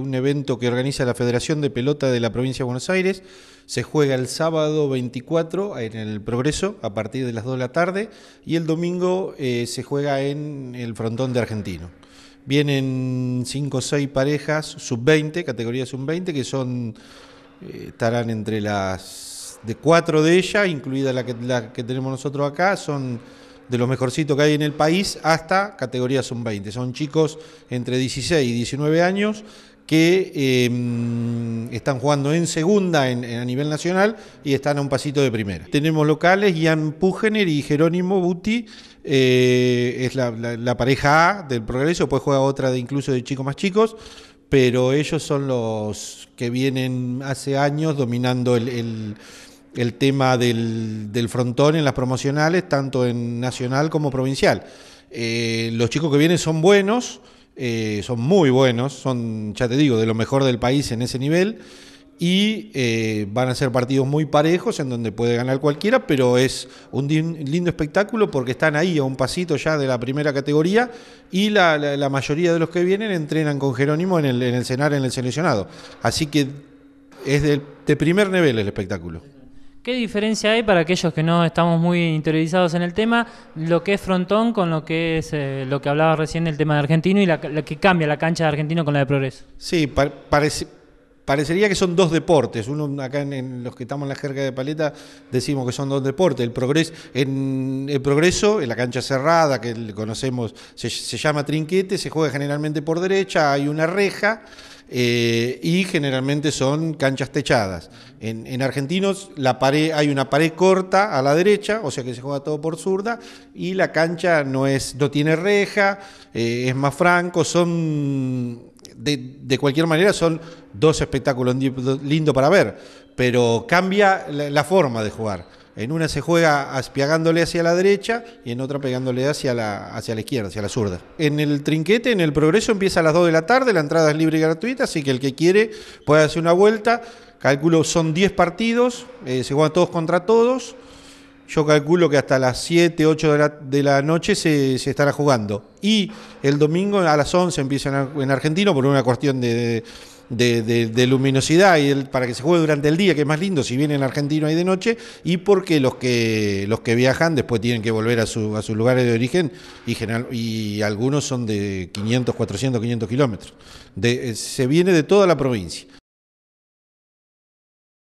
un evento que organiza la Federación de Pelota de la Provincia de Buenos Aires. Se juega el sábado 24 en el Progreso a partir de las 2 de la tarde y el domingo eh, se juega en el frontón de Argentino. Vienen 5 o 6 parejas sub-20, categoría sub-20, que son eh, estarán entre las de cuatro de ellas, incluida la que, la que tenemos nosotros acá, son de los mejorcitos que hay en el país hasta categoría sub-20. Son chicos entre 16 y 19 años que em, están jugando en segunda a nivel nacional y están a un pasito de primera. Tenemos locales, Ian Pugener y Jerónimo Buti, eh, es la, pareja A del progreso, pues juega otra de incluso de chicos más chicos, pero ellos son los que vienen hace años dominando el, tema del, frontón en las promocionales, tanto en nacional como provincial. Eh, los chicos que vienen son buenos, eh, son muy buenos, son, ya te digo, de lo mejor del país en ese nivel. Y eh, van a ser partidos muy parejos en donde puede ganar cualquiera, pero es un lindo espectáculo porque están ahí a un pasito ya de la primera categoría y la, mayoría de los que vienen entrenan con Jerónimo en el, en cenar, en el seleccionado. Así que es de primer nivel el espectáculo. ¿Qué diferencia hay para aquellos que no estamos muy interiorizados en el tema, lo que es frontón con lo que es eh, lo que hablaba recién del tema de argentino y la, que cambia la cancha de argentino con la de progreso? Sí, parecería que son dos deportes. Uno acá en, los que estamos en la jerga de paleta decimos que son dos deportes. El progreso, en el progreso, en la cancha cerrada que conocemos, se llama trinquete, se juega generalmente por derecha, hay una reja. Eh, y generalmente son canchas techadas. En, argentinos la pared, hay una pared corta a la derecha, o sea que se juega todo por zurda, y la cancha no, es, no tiene reja, eh, es más franco, son... De, cualquier manera son dos espectáculos lindos para ver, pero cambia la forma de jugar. En una se juega aspiagándole hacia la derecha y en otra pegándole hacia la, hacia la izquierda, hacia la zurda. En el trinquete, en el progreso, empieza a las 2 de la tarde, la entrada es libre y gratuita, así que el que quiere puede hacer una vuelta. Calculo son 10 partidos, eh, se juegan todos contra todos. Yo calculo que hasta las 7, 8 de la, noche se, estará jugando. Y el domingo a las 11 empieza en, Argentino por una cuestión de de, luminosidad y para que se juegue durante el día, que es más lindo si en argentino ahí de noche, y porque los que, los que viajan después tienen que volver a, su, a sus lugares de origen y, y algunos son de 500, 400, 500 kilómetros. Eh, se viene de toda la provincia.